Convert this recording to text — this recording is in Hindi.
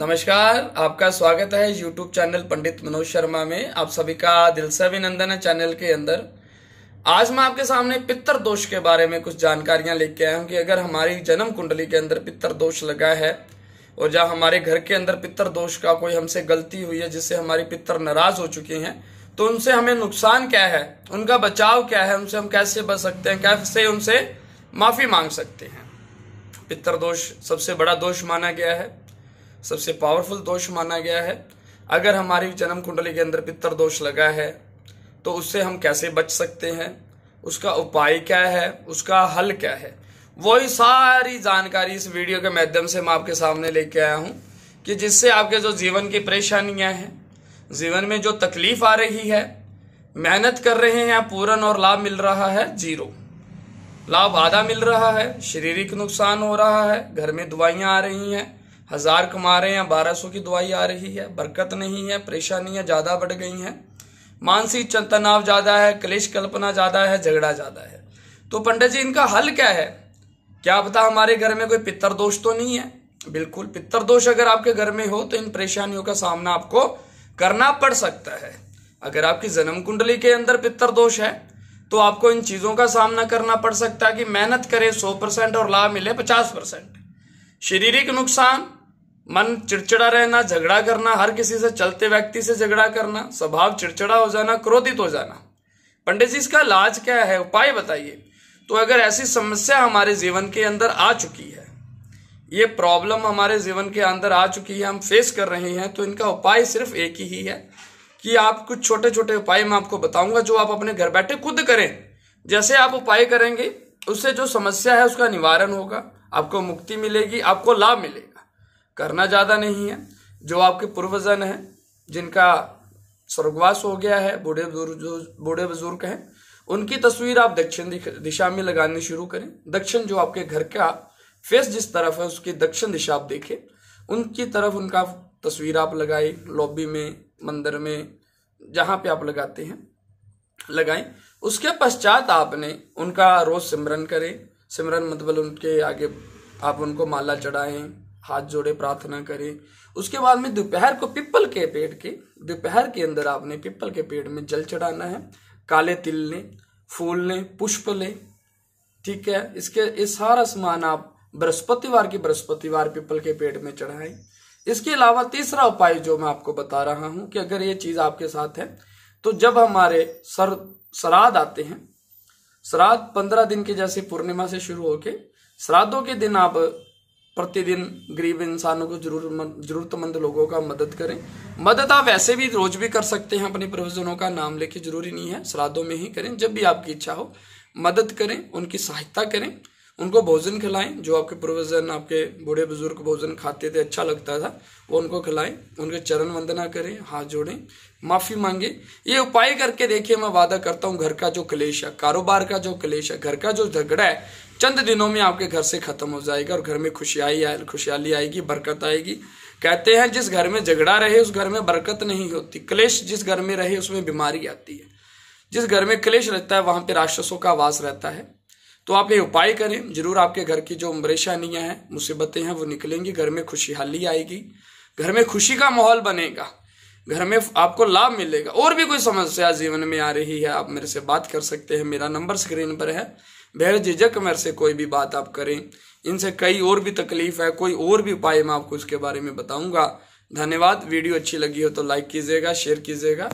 नमस्कार आपका स्वागत है यूट्यूब चैनल पंडित मनोज शर्मा में आप सभी का दिल से अभिनंदन है चैनल के अंदर आज मैं आपके सामने पितर दोष के बारे में कुछ जानकारियां लेके आया हूं कि अगर हमारी जन्म कुंडली के अंदर पितर दोष लगा है और जहाँ हमारे घर के अंदर पितर दोष का कोई हमसे गलती हुई है जिससे हमारी पितर नाराज हो चुके हैं तो उनसे हमें नुकसान क्या है उनका बचाव क्या है उनसे हम कैसे बच सकते हैं कैसे उनसे माफी मांग सकते हैं पितर दोष सबसे बड़ा दोष माना गया है सबसे पावरफुल दोष माना गया है अगर हमारी जन्म कुंडली के अंदर पितर दोष लगा है तो उससे हम कैसे बच सकते हैं उसका उपाय क्या है उसका हल क्या है वही सारी जानकारी इस वीडियो के माध्यम से मैं आपके सामने लेके आया हूँ कि जिससे आपके जो जीवन की परेशानियां हैं जीवन में जो तकलीफ आ रही है मेहनत कर रहे हैं पूरन और लाभ मिल रहा है जीरो लाभ आधा मिल रहा है शारीरिक नुकसान हो रहा है घर में दुआइयां आ रही हैं हज़ार कमा रहे हैं बारह सौ की दवाई आ रही है बरकत नहीं है परेशानियाँ ज़्यादा बढ़ गई हैं मानसिक तनाव ज़्यादा है क्लेश कल्पना ज़्यादा है झगड़ा ज़्यादा है तो पंडित जी इनका हल क्या है क्या पता हमारे घर में कोई पितर दोष तो नहीं है बिल्कुल पितर दोष अगर आपके घर में हो तो इन परेशानियों का सामना आपको करना पड़ सकता है अगर आपकी जन्म कुंडली के अंदर पितर दोष है तो आपको इन चीज़ों का सामना करना पड़ सकता है कि मेहनत करें सौ परसेंट और लाभ मिले पचास परसेंट शारीरिक नुकसान मन चिड़चिड़ा रहना झगड़ा करना हर किसी से चलते व्यक्ति से झगड़ा करना स्वभाव चिड़चिड़ा हो जाना क्रोधित हो जाना पंडित जी इसका इलाज क्या है उपाय बताइए तो अगर ऐसी समस्या हमारे जीवन के अंदर आ चुकी है ये प्रॉब्लम हमारे जीवन के अंदर आ चुकी है हम फेस कर रहे हैं तो इनका उपाय सिर्फ एक ही है कि आप कुछ छोटे छोटे उपाय मैं आपको बताऊंगा जो आप अपने घर बैठे खुद करें जैसे आप उपाय करेंगे उससे जो समस्या है उसका निवारण होगा आपको मुक्ति मिलेगी आपको लाभ मिलेगा करना ज़्यादा नहीं है जो आपके पूर्वजन हैं जिनका स्वर्गवास हो गया है बूढ़े बुजुर्ग बूढ़े बुजुर्ग हैं उनकी तस्वीर आप दक्षिण दिशा में लगानी शुरू करें दक्षिण जो आपके घर का फेस जिस तरफ है उसकी दक्षिण दिशा आप देखें उनकी तरफ उनका तस्वीर आप लगाए लॉबी में मंदिर में जहाँ पे आप लगाते हैं लगाएं उसके पश्चात आपने उनका रोज सिमरन करें सिमरन मतलब उनके आगे आप उनको माला चढ़ाएं हाथ जोड़े प्रार्थना करें उसके बाद में दोपहर को पिप्पल के पेड़ के दोपहर के अंदर आपने पिप्पल के पेड़ में जल चढ़ाना है काले तिल लें फूल लें पुष्प लें ठीक है इसके ये इस सारा सामान आप बृहस्पतिवार की बृहस्पतिवार पिपल के पेड़ में चढ़ाएं इसके अलावा तीसरा उपाय जो मैं आपको बता रहा हूं कि अगर ये चीज आपके साथ है तो जब हमारे सर श्राद्ध आते हैं श्राद्ध पंद्रह दिन के जैसे पूर्णिमा से शुरू होके श्राद्धों के दिन आप प्रतिदिन गरीब इंसानों को जरूर जरूरतमंद लोगों का मदद करें मदद आप वैसे भी रोज भी कर सकते हैं अपने प्रोविजनों का नाम लेके जरूरी नहीं है श्राद्धों में ही करें जब भी आपकी इच्छा हो मदद करें उनकी सहायता करें उनको भोजन खिलाएं जो आपके पूर्वजन आपके बूढ़े बुजुर्ग भोजन खाते थे अच्छा लगता था वो उनको खिलाएं उनके चरण वंदना करें हाथ जोड़ें माफ़ी मांगे ये उपाय करके देखिए मैं वादा करता हूँ घर का जो कलेश है कारोबार का जो कलेश है घर का जो झगड़ा है चंद दिनों में आपके घर से ख़त्म हो जाएगा और घर में खुशियाई आए खुशहाली आएगी बरकत आएगी कहते हैं जिस घर में झगड़ा रहे उस घर में बरकत नहीं होती क्लेश जिस घर में रहे उसमें बीमारी आती है जिस घर में क्लेश रहता है वहां पे राक्षसों का वास रहता है तो आप ये उपाय करें जरूर आपके घर की जो परेशानियाँ हैं मुसीबतें हैं वो निकलेंगी घर में खुशहाली आएगी घर में खुशी का माहौल बनेगा घर में आपको लाभ मिलेगा और भी कोई समस्या जीवन में आ रही है आप मेरे से बात कर सकते हैं मेरा नंबर स्क्रीन पर है बेहद झिझक मेरे से कोई भी बात आप करें इनसे कई और भी तकलीफ है कोई और भी उपाय मैं आपको इसके बारे में बताऊंगा धन्यवाद वीडियो अच्छी लगी हो तो लाइक कीजिएगा शेयर कीजिएगा